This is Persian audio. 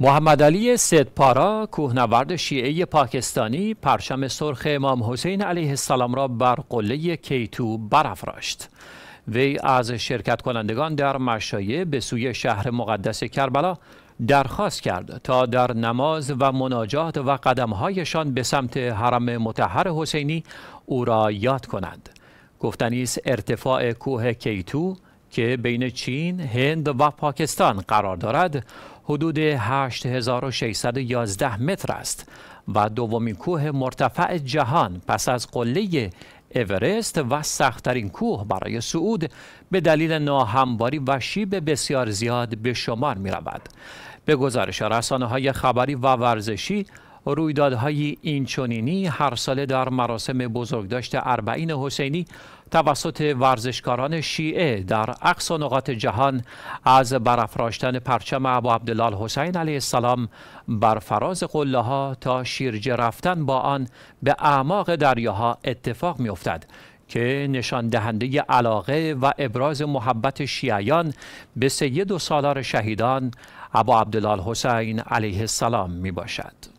محمد علی سدپارا کوهنورد شیعه پاکستانی پرچم سرخ امام حسین علیه السلام را بر قله کیتو برافراشت وی از شرکت کنندگان در مشایع به سوی شهر مقدس کربلا درخواست کرد تا در نماز و مناجات و قدمهایشان به سمت حرم متحر حسینی او را یاد کنند گفتنی ارتفاع کوه کیتو که بین چین، هند و پاکستان قرار دارد حدود 8611 متر است و دومین کوه مرتفع جهان پس از قله اورست و سختترین کوه برای سعود به دلیل ناهمواری و شیب بسیار زیاد به شمار می رود. به گزارش رسانه های خبری و ورزشی رویدادهای اینچنینی هر ساله در مراسم بزرگداشت اربعین حسینی توسط ورزشکاران شیعه در اقصا نقاط جهان از برافراشتن پرچم ابو عبدالله حسین علیه السلام بر فراز قله ها تا شیرجه رفتن با آن به اعماق دریاها اتفاق میافتد که نشان دهنده علاقه و ابراز محبت شیعیان به سید و سالار شهیدان ابو عبدالله حسین علیه السلام می باشد.